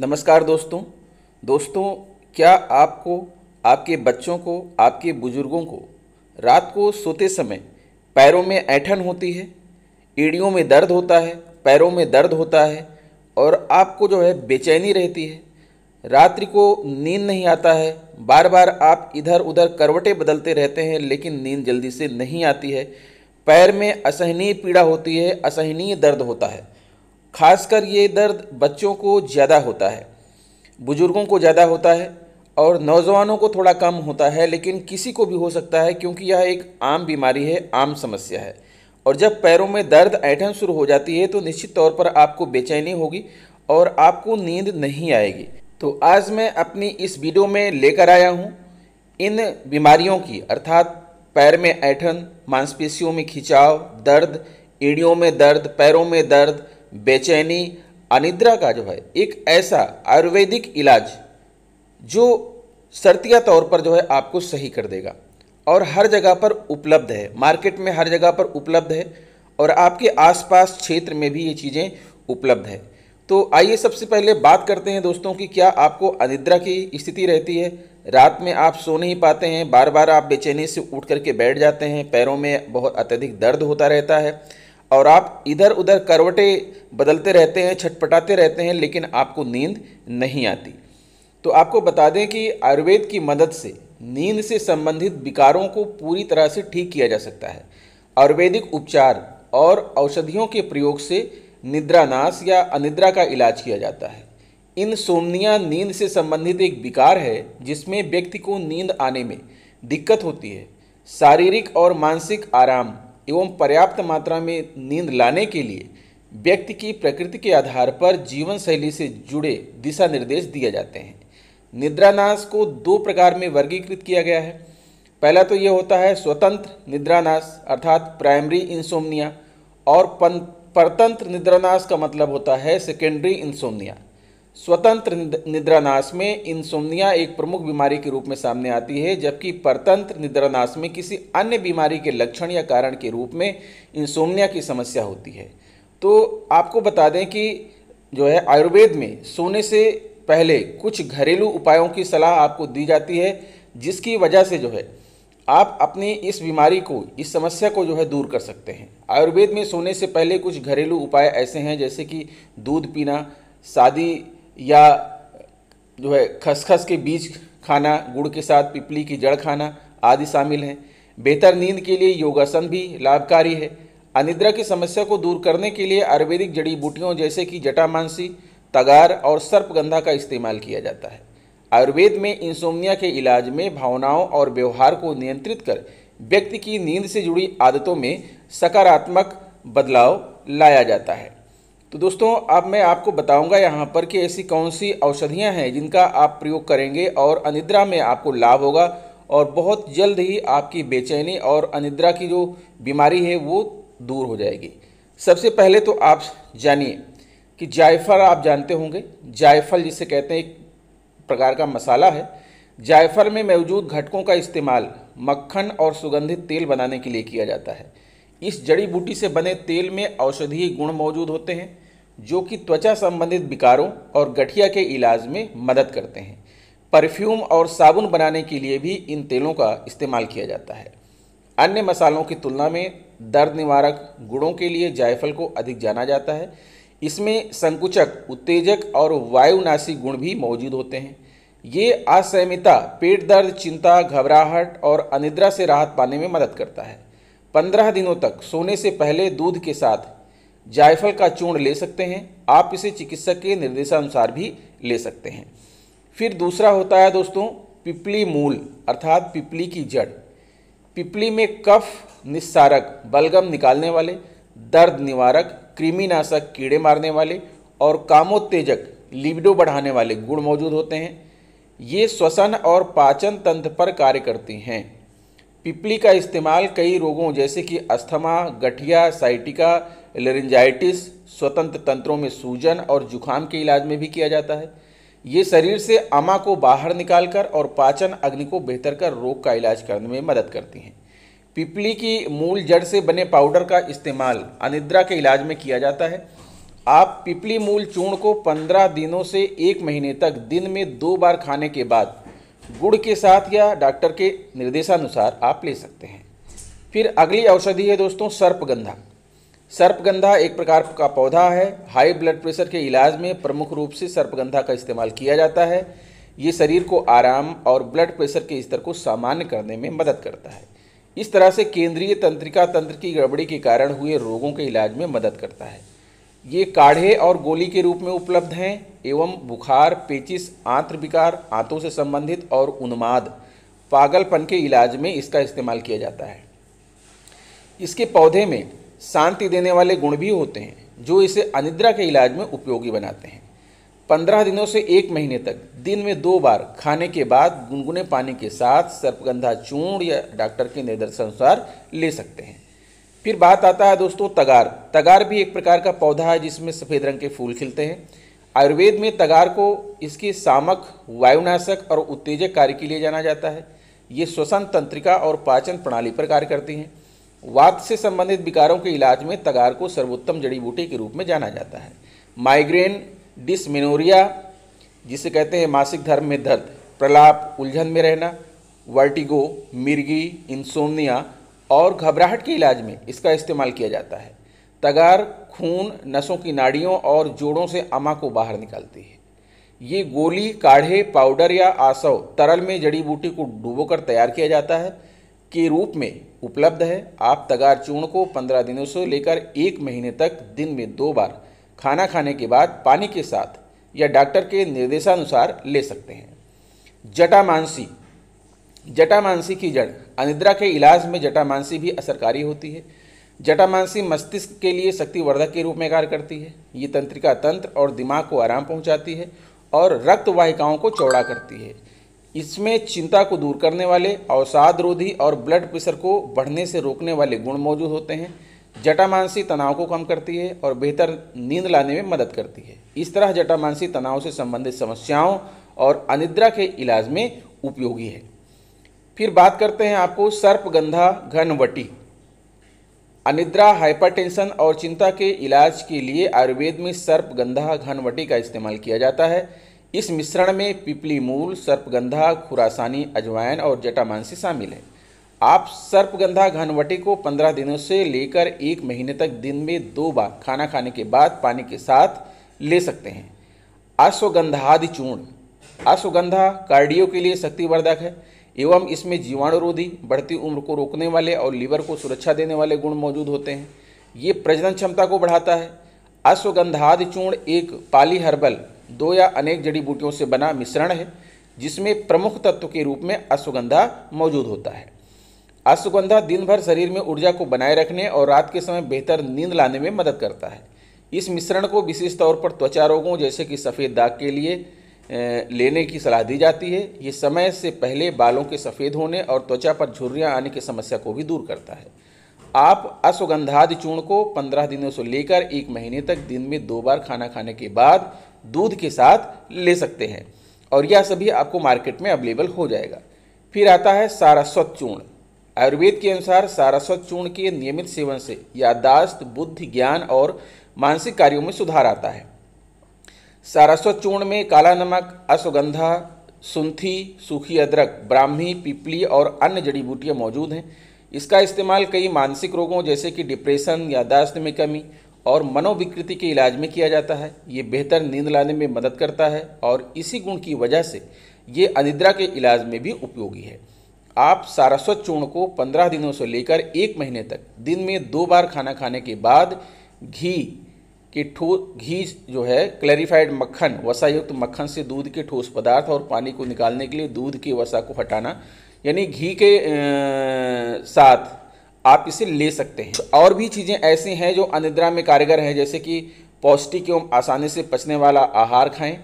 नमस्कार दोस्तों दोस्तों क्या आपको आपके बच्चों को आपके बुजुर्गों को रात को सोते समय पैरों में ऐठन होती है एड़ियों में दर्द होता है पैरों में दर्द होता है और आपको जो है बेचैनी रहती है रात्रि को नींद नहीं आता है बार बार आप इधर उधर करवटें बदलते रहते हैं लेकिन नींद जल्दी से नहीं आती है पैर में असहनीय पीड़ा होती है असहनीय दर्द होता है खासकर ये दर्द बच्चों को ज़्यादा होता है बुज़ुर्गों को ज़्यादा होता है और नौजवानों को थोड़ा कम होता है लेकिन किसी को भी हो सकता है क्योंकि यह एक आम बीमारी है आम समस्या है और जब पैरों में दर्द ऐठन शुरू हो जाती है तो निश्चित तौर पर आपको बेचैनी होगी और आपको नींद नहीं आएगी तो आज मैं अपनी इस वीडियो में लेकर आया हूँ इन बीमारियों की अर्थात पैर में ऐठन मांसपेशियों में खिंचाव दर्द एड़ियों में दर्द पैरों में दर्द बेचैनी अनिद्रा का जो है एक ऐसा आयुर्वेदिक इलाज जो शर्तिया तौर पर जो है आपको सही कर देगा और हर जगह पर उपलब्ध है मार्केट में हर जगह पर उपलब्ध है और आपके आसपास क्षेत्र में भी ये चीज़ें उपलब्ध है तो आइए सबसे पहले बात करते हैं दोस्तों कि क्या आपको अनिद्रा की स्थिति रहती है रात में आप सो नहीं पाते हैं बार बार आप बेचैनी से उठ करके बैठ जाते हैं पैरों में बहुत अत्यधिक दर्द होता रहता है और आप इधर उधर करवटें बदलते रहते हैं छटपटाते रहते हैं लेकिन आपको नींद नहीं आती तो आपको बता दें कि आयुर्वेद की मदद से नींद से संबंधित विकारों को पूरी तरह से ठीक किया जा सकता है आयुर्वेदिक उपचार और औषधियों के प्रयोग से निद्रानाश या अनिद्रा का इलाज किया जाता है इन सोमनिया नींद से संबंधित एक विकार है जिसमें व्यक्ति को नींद आने में दिक्कत होती है शारीरिक और मानसिक आराम एवं पर्याप्त मात्रा में नींद लाने के लिए व्यक्ति की प्रकृति के आधार पर जीवन शैली से जुड़े दिशा निर्देश दिए जाते हैं निद्रानाश को दो प्रकार में वर्गीकृत किया गया है पहला तो यह होता है स्वतंत्र निद्रानाश अर्थात प्राइमरी इंसोमनिया और परतंत्र निद्रानाश का मतलब होता है सेकेंडरी इंसोमनिया स्वतंत्र निद्रानाश में इंसोमनिया एक प्रमुख बीमारी के रूप में सामने आती है जबकि परतंत्र निद्रानाश में किसी अन्य बीमारी के लक्षण या कारण के रूप में इंसोमनिया की समस्या होती है तो आपको बता दें कि जो है आयुर्वेद में सोने से पहले कुछ घरेलू उपायों की सलाह आपको दी जाती है जिसकी वजह से जो है आप अपनी इस बीमारी को इस समस्या को जो है दूर कर सकते हैं आयुर्वेद में सोने से पहले कुछ घरेलू उपाय ऐसे हैं जैसे कि दूध पीना शादी या जो है खसखस के बीज खाना गुड़ के साथ पिपली की जड़ खाना आदि शामिल हैं बेहतर नींद के लिए योगासन भी लाभकारी है अनिद्रा की समस्या को दूर करने के लिए आयुर्वेदिक जड़ी बूटियों जैसे कि जटामांसी तगार और सर्पगंधा का इस्तेमाल किया जाता है आयुर्वेद में इंसोमनिया के इलाज में भावनाओं और व्यवहार को नियंत्रित कर व्यक्ति की नींद से जुड़ी आदतों में सकारात्मक बदलाव लाया जाता है तो दोस्तों अब मैं आपको बताऊंगा यहाँ पर कि ऐसी कौन सी औषधियाँ हैं जिनका आप प्रयोग करेंगे और अनिद्रा में आपको लाभ होगा और बहुत जल्द ही आपकी बेचैनी और अनिद्रा की जो बीमारी है वो दूर हो जाएगी सबसे पहले तो आप जानिए कि जायफल आप जानते होंगे जायफल जिसे कहते हैं एक प्रकार का मसाला है जायफल में मौजूद घटकों का इस्तेमाल मक्खन और सुगंधित तेल बनाने के लिए किया जाता है इस जड़ी बूटी से बने तेल में औषधीय गुण मौजूद होते हैं जो कि त्वचा संबंधित विकारों और गठिया के इलाज में मदद करते हैं परफ्यूम और साबुन बनाने के लिए भी इन तेलों का इस्तेमाल किया जाता है अन्य मसालों की तुलना में दर्द निवारक गुणों के लिए जायफल को अधिक जाना जाता है इसमें संकुचक उत्तेजक और वायुनाशी गुण भी मौजूद होते हैं ये असहमिता पेट दर्द चिंता घबराहट और अनिद्रा से राहत पाने में मदद करता है पंद्रह दिनों तक सोने से पहले दूध के साथ जायफल का चूर्ण ले सकते हैं आप इसे चिकित्सक के निर्देशानुसार भी ले सकते हैं फिर दूसरा होता है दोस्तों पिपली मूल अर्थात पिपली की जड़ पिपली में कफ निस्सारक बलगम निकालने वाले दर्द निवारक कृमिनाशक कीड़े मारने वाले और कामोत्तेजक लिबिडो बढ़ाने वाले गुण मौजूद होते हैं ये श्वसन और पाचन तंत्र पर कार्य करती हैं पिपली का इस्तेमाल कई रोगों जैसे कि अस्थमा गठिया साइटिका लरिंजाइटिस स्वतंत्र तंत्रों में सूजन और जुखाम के इलाज में भी किया जाता है ये शरीर से अमा को बाहर निकालकर और पाचन अग्नि को बेहतर कर रोग का इलाज करने में मदद करती हैं पिपली की मूल जड़ से बने पाउडर का इस्तेमाल अनिद्रा के इलाज में किया जाता है आप पिपली मूल चूर्ण को 15 दिनों से एक महीने तक दिन में दो बार खाने के बाद गुड़ के साथ या डॉक्टर के निर्देशानुसार आप ले सकते हैं फिर अगली औषधि है दोस्तों सर्पगंधा सर्पगंधा एक प्रकार का पौधा है हाई ब्लड प्रेशर के इलाज में प्रमुख रूप से सर्पगंधा का इस्तेमाल किया जाता है ये शरीर को आराम और ब्लड प्रेशर के स्तर को सामान्य करने में मदद करता है इस तरह से केंद्रीय तंत्रिका तंत्र की गड़बड़ी के कारण हुए रोगों के इलाज में मदद करता है ये काढ़े और गोली के रूप में उपलब्ध हैं एवं बुखार पेचिस आंत्र विकार आंतों से संबंधित और उन्माद पागलपन के इलाज में इसका इस्तेमाल किया जाता है इसके पौधे में शांति देने वाले गुण भी होते हैं जो इसे अनिद्रा के इलाज में उपयोगी बनाते हैं पंद्रह दिनों से एक महीने तक दिन में दो बार खाने के बाद गुनगुने पानी के साथ सर्पगंधा चूर्ण या डॉक्टर के निर्देशानुसार ले सकते हैं फिर बात आता है दोस्तों तगार तगार भी एक प्रकार का पौधा है जिसमें सफ़ेद रंग के फूल खिलते हैं आयुर्वेद में तगार को इसके सामक वायुनाशक और उत्तेजक कार्य के लिए जाना जाता है ये श्वसन तंत्रिका और पाचन प्रणाली पर कार्य करती हैं वात से संबंधित विकारों के इलाज में तगार को सर्वोत्तम जड़ी बूटी के रूप में जाना जाता है माइग्रेन डिसमिनोरिया जिसे कहते हैं मासिक धर्म में दर्द प्रलाप उलझन में रहना वर्टिगो मिर्गी इंसोमिया और घबराहट के इलाज में इसका इस्तेमाल किया जाता है तगार खून नसों की नाड़ियों और जोड़ों से अमा को बाहर निकालती है ये गोली काढ़े पाउडर या आसव तरल में जड़ी बूटी को डुबोकर तैयार किया जाता है के रूप में उपलब्ध है आप तगार चूर्ण को पंद्रह दिनों से लेकर एक महीने तक दिन में दो बार खाना खाने के बाद पानी के साथ या डॉक्टर के निर्देशानुसार ले सकते हैं जटामानसी जटामानसी की जड़ अनिद्रा के इलाज में जटामानसी भी असरकारी होती है जटामानसी मस्तिष्क के लिए शक्तिवर्धक के रूप में कार्य करती है ये तंत्रिका तंत्र और दिमाग को आराम पहुंचाती है और रक्त वाहिकाओं को चौड़ा करती है इसमें चिंता को दूर करने वाले अवसाद रोधी और ब्लड प्रेशर को बढ़ने से रोकने वाले गुण मौजूद होते हैं जटामानसी तनाव को कम करती है और बेहतर नींद लाने में मदद करती है इस तरह जटामानसी तनाव से संबंधित समस्याओं और अनिद्रा के इलाज में उपयोगी है फिर बात करते हैं आपको सर्पगंधा घनवटी अनिद्रा हाइपरटेंशन और चिंता के इलाज के लिए आयुर्वेद में सर्पगंधा घनवटी का इस्तेमाल किया जाता है इस मिश्रण में पिपली मूल सर्पगंधा खुरासानी अजवाइन और जटामांसी शामिल है आप सर्पगंधा घनवटी को 15 दिनों से लेकर एक महीने तक दिन में दो बार खाना खाने के बाद पानी के साथ ले सकते हैं अश्वगंधादि चूर्ण अश्वगंधा कार्डियो के लिए शक्तिवर्धक है एवं इसमें जीवाणुरोधी बढ़ती उम्र को रोकने वाले और लीवर को सुरक्षा देने वाले गुण मौजूद होते हैं ये प्रजनन क्षमता को बढ़ाता है अश्वगंधादि चूर्ण एक पाली हर्बल दो या अनेक जड़ी बूटियों से बना मिश्रण है जिसमें प्रमुख तत्व के रूप में अश्वगंधा मौजूद होता है अश्वगंधा दिन भर शरीर में ऊर्जा को बनाए रखने और रात के समय बेहतर नींद लाने में मदद करता है इस मिश्रण को विशेष तौर पर त्वचा रोगों जैसे कि सफ़ेद दाग के लिए लेने की सलाह दी जाती है ये समय से पहले बालों के सफ़ेद होने और त्वचा पर झुर्रियाँ आने की समस्या को भी दूर करता है आप अश्वगंधादि चूर्ण को पंद्रह दिनों से लेकर एक महीने तक दिन में दो बार खाना खाने के बाद दूध के साथ ले सकते हैं और यह सभी आपको मार्केट में अवेलेबल हो जाएगा फिर आता है सारस्वत चूर्ण आयुर्वेद के अनुसार सारस्वत चूर्ण के नियमित सेवन से यादाश्त बुद्धि ज्ञान और मानसिक कार्यों में सुधार आता है सारस्वत चूर्ण में काला नमक अश्वगंधा सुंथी सूखी अदरक ब्राह्मी पिपली और अन्य जड़ी बूटियाँ मौजूद हैं इसका इस्तेमाल कई मानसिक रोगों जैसे कि डिप्रेशन यादाश्त में कमी और मनोविकृति के इलाज में किया जाता है ये बेहतर नींद लाने में मदद करता है और इसी गुण की वजह से ये अनिद्रा के इलाज में भी उपयोगी है आप सारस्वत चूर्ण को 15 दिनों से लेकर एक महीने तक दिन में दो बार खाना खाने के बाद घी के ठो घी जो है क्लैरिफाइड मक्खन वसायुक्त मक्खन से दूध के ठोस पदार्थ और पानी को निकालने के लिए दूध के वसा को हटाना यानी घी के आ, साथ आप इसे ले सकते हैं और भी चीज़ें ऐसी हैं जो अनिद्रा में कारगर हैं जैसे कि पौष्टिक एवं आसानी से पचने वाला आहार खाएं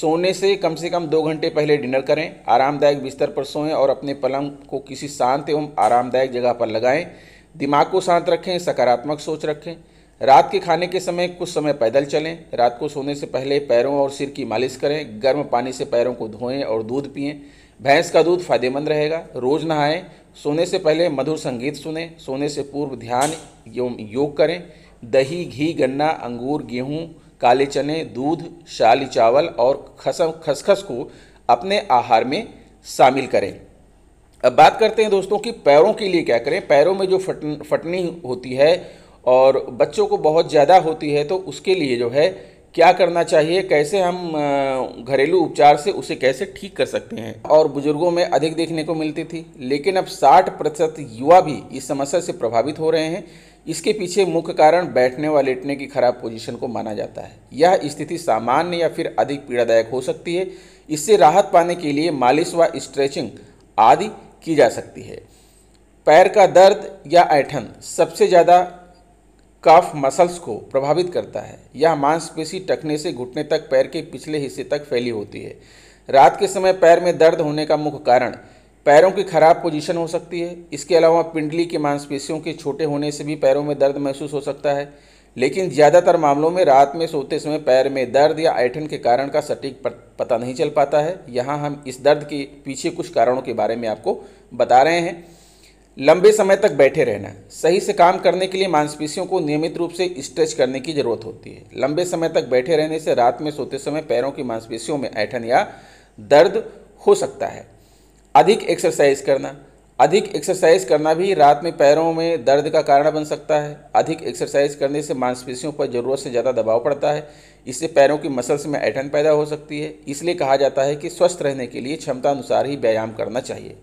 सोने से कम से कम दो घंटे पहले डिनर करें आरामदायक बिस्तर पर सोएं और अपने पलंग को किसी शांत एवं आरामदायक जगह पर लगाएं दिमाग को शांत रखें सकारात्मक सोच रखें रात के खाने के समय कुछ समय पैदल चलें रात को सोने से पहले पैरों और सिर की मालिश करें गर्म पानी से पैरों को धोएं और दूध पिएं भैंस का दूध फायदेमंद रहेगा रोज़ नहाएं सोने से पहले मधुर संगीत सुने सोने से पूर्व ध्यान एवं योग करें दही घी गन्ना अंगूर गेहूँ काले चने दूध शाली चावल और खसम खसखस को अपने आहार में शामिल करें अब बात करते हैं दोस्तों कि पैरों के लिए क्या करें पैरों में जो फट फटनी होती है और बच्चों को बहुत ज़्यादा होती है तो उसके लिए जो है क्या करना चाहिए कैसे हम घरेलू उपचार से उसे कैसे ठीक कर सकते हैं और बुजुर्गों में अधिक देखने को मिलती थी लेकिन अब 60 प्रतिशत युवा भी इस समस्या से प्रभावित हो रहे हैं इसके पीछे मुख्य कारण बैठने व लेटने की खराब पोजीशन को माना जाता है यह स्थिति सामान्य या फिर अधिक पीड़ादायक हो सकती है इससे राहत पाने के लिए मालिश व स्ट्रेचिंग आदि की जा सकती है पैर का दर्द या ऐठन सबसे ज़्यादा काफ मसल्स को प्रभावित करता है यह मांसपेशी टकने से घुटने तक पैर के पिछले हिस्से तक फैली होती है रात के समय पैर में दर्द होने का मुख्य कारण पैरों की खराब पोजीशन हो सकती है इसके अलावा पिंडली की मांसपेशियों के छोटे होने से भी पैरों में दर्द महसूस हो सकता है लेकिन ज़्यादातर मामलों में रात में सोते समय पैर में दर्द या ऐठन के कारण का सटीक पता नहीं चल पाता है यहाँ हम इस दर्द के पीछे कुछ कारणों के बारे में आपको बता रहे हैं लंबे समय तक बैठे रहना सही से काम करने के लिए मांसपेशियों को नियमित रूप से स्ट्रेच करने की जरूरत होती है लंबे समय तक बैठे रहने से रात में सोते समय पैरों की मांसपेशियों में ऐठन या दर्द हो सकता है अधिक एक्सरसाइज करना अधिक एक्सरसाइज करना भी रात में पैरों में दर्द का कारण बन सकता है अधिक एक्सरसाइज करने से मांसपेशियों पर ज़रूरत से ज़्यादा दबाव पड़ता है इससे पैरों की मसल्स में ऐठन पैदा हो सकती है इसलिए कहा जाता है कि स्वस्थ रहने के लिए क्षमता अनुसार ही व्यायाम करना चाहिए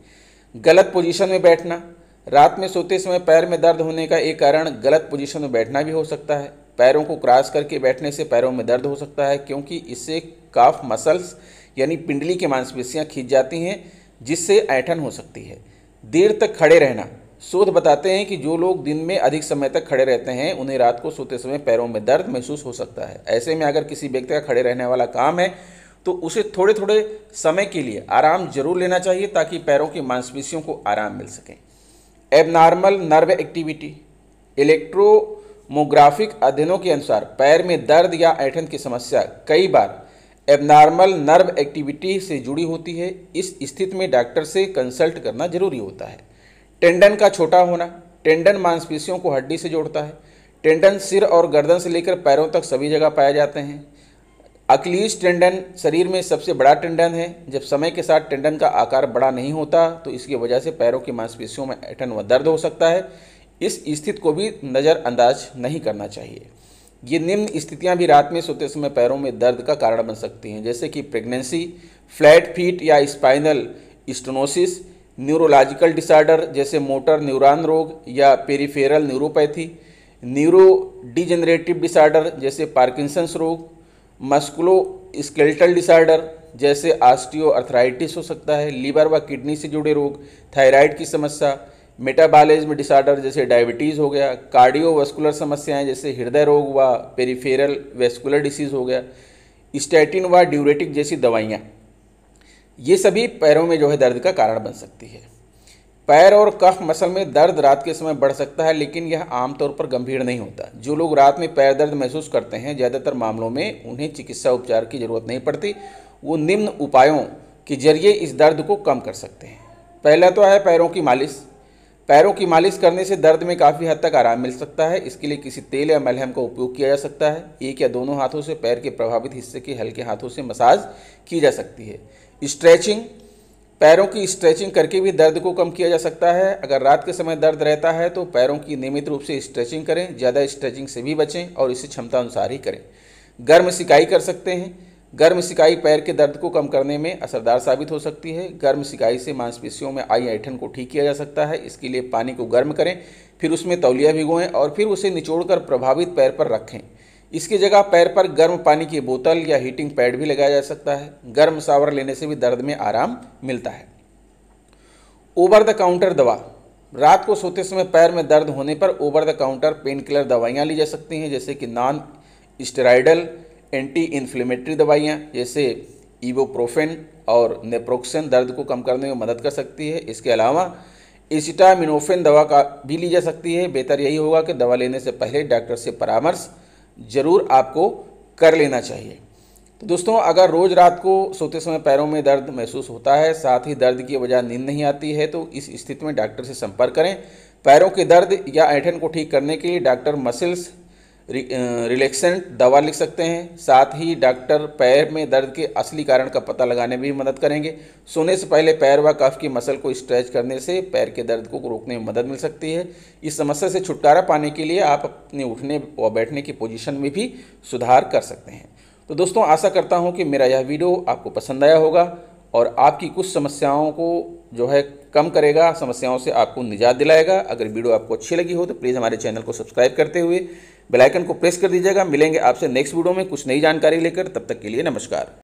गलत पोजीशन में बैठना रात में सोते समय पैर में दर्द होने का एक कारण गलत पोजीशन में बैठना भी हो सकता है पैरों को क्रॉस करके बैठने से पैरों में दर्द हो सकता है क्योंकि इससे काफ मसल्स यानी पिंडली की मांसपेशियाँ खींच जाती हैं जिससे ऐठन हो सकती है देर तक खड़े रहना शोध बताते हैं कि जो लोग दिन में अधिक समय तक खड़े रहते हैं उन्हें रात को सोते समय पैरों में दर्द महसूस हो सकता है ऐसे में अगर किसी व्यक्ति का खड़े रहने वाला काम है तो उसे थोड़े थोड़े समय के लिए आराम जरूर लेना चाहिए ताकि पैरों की मांसपेशियों को आराम मिल सकें एबनॉर्मल नर्व एक्टिविटी इलेक्ट्रोमोग्राफिक अध्ययनों के अनुसार पैर में दर्द या ऐठन की समस्या कई बार एबनॉर्मल नर्व एक्टिविटी से जुड़ी होती है इस स्थिति में डॉक्टर से कंसल्ट करना जरूरी होता है टेंडन का छोटा होना टेंडन मांसपेशियों को हड्डी से जोड़ता है टेंडन सिर और गर्दन से लेकर पैरों तक सभी जगह पाए जाते हैं अकलीज टेंडन शरीर में सबसे बड़ा टेंडन है जब समय के साथ टेंडन का आकार बड़ा नहीं होता तो इसकी वजह से पैरों की मांसपेशियों में ऐठन व दर्द हो सकता है इस स्थिति को भी नज़रअंदाज नहीं करना चाहिए ये निम्न स्थितियां भी रात में सोते समय पैरों में दर्द का कारण बन सकती हैं जैसे कि प्रेगनेंसी फ्लैट फीट या स्पाइनल स्टोनोसिस न्यूरोलॉजिकल डिसऑर्डर जैसे मोटर न्यूरॉन रोग या peripheral neuropathy neurodegenerative disorder जैसे पार्किंसंस रोग मस्कुलो स्केल्टल डिसऑर्डर जैसे आस्टियो अर्थराइटिस हो सकता है लीवर व किडनी से जुड़े रोग थायराइड की समस्या मेटाबॉलिज्म डिसऑर्डर जैसे डायबिटीज़ हो गया कार्डियोवास्कुलर समस्याएं जैसे हृदय रोग व पेरिफेरल वेस्कुलर डिसीज़ हो गया स्टैटिन व ड्यूरेटिक जैसी दवाइयाँ ये सभी पैरों में जो है दर्द का कारण बन सकती है पैर और कफ मसल में दर्द रात के समय बढ़ सकता है लेकिन यह आमतौर पर गंभीर नहीं होता जो लोग रात में पैर दर्द महसूस करते हैं ज़्यादातर मामलों में उन्हें चिकित्सा उपचार की ज़रूरत नहीं पड़ती वो निम्न उपायों के जरिए इस दर्द को कम कर सकते हैं पहला तो है पैरों की मालिश पैरों की मालिश करने से दर्द में काफ़ी हद तक आराम मिल सकता है इसके लिए किसी तेल या मलहम का उपयोग किया जा सकता है एक या दोनों हाथों से पैर के प्रभावित हिस्से के हल्के हाथों से मसाज की जा सकती है स्ट्रेचिंग पैरों की स्ट्रेचिंग करके भी दर्द को कम किया जा सकता है अगर रात के समय दर्द रहता है तो पैरों की नियमित रूप से स्ट्रेचिंग करें ज़्यादा स्ट्रेचिंग से भी बचें और इसे क्षमता अनुसार ही करें गर्म सिकाई कर सकते हैं गर्म सिकाई पैर के दर्द को कम करने में असरदार साबित हो सकती है गर्म सिकाई से मांसपेशियों में आई ऐठन को ठीक किया जा सकता है इसके लिए पानी को गर्म करें फिर उसमें तौलिया भिगोएं और फिर उसे निचोड़कर प्रभावित पैर पर रखें इसकी जगह पैर पर गर्म पानी की बोतल या हीटिंग पैड भी लगाया जा सकता है गर्म सावर लेने से भी दर्द में आराम मिलता है ओवर द काउंटर दवा रात को सोते समय पैर में दर्द होने पर over the counter painkiller दवाइयाँ ली जा सकती हैं जैसे कि नॉन स्टेराइडल एंटी इन्फ्लेमेटरी दवाइयाँ जैसे ईवोप्रोफेन और नेप्रोक्सन दर्द को कम करने में मदद कर सकती है इसके अलावा एसिटामिनोफेन दवा का भी ली जा सकती है बेहतर यही होगा कि दवा लेने से पहले डॉक्टर से परामर्श ज़रूर आपको कर लेना चाहिए तो दोस्तों अगर रोज़ रात को सोते समय पैरों में दर्द महसूस होता है साथ ही दर्द की वजह नींद नहीं आती है तो इस स्थिति में डॉक्टर से संपर्क करें पैरों के दर्द या ऐठन को ठीक करने के लिए डॉक्टर मसल्स रिलैक्सेंट दवा लिख सकते हैं साथ ही डॉक्टर पैर में दर्द के असली कारण का पता लगाने में भी मदद करेंगे सोने से पहले पैर व कफ की मसल को स्ट्रेच करने से पैर के दर्द को रोकने में मदद मिल सकती है इस समस्या से छुटकारा पाने के लिए आप अपने उठने व बैठने की पोजीशन में भी सुधार कर सकते हैं तो दोस्तों आशा करता हूँ कि मेरा यह वीडियो आपको पसंद आया होगा और आपकी कुछ समस्याओं को जो है कम करेगा समस्याओं से आपको निजात दिलाएगा अगर वीडियो आपको अच्छी लगी हो तो प्लीज़ हमारे चैनल को सब्सक्राइब करते हुए बेलाइकन को प्रेस कर दीजिएगा मिलेंगे आपसे नेक्स्ट वीडियो में कुछ नई जानकारी लेकर तब तक के लिए नमस्कार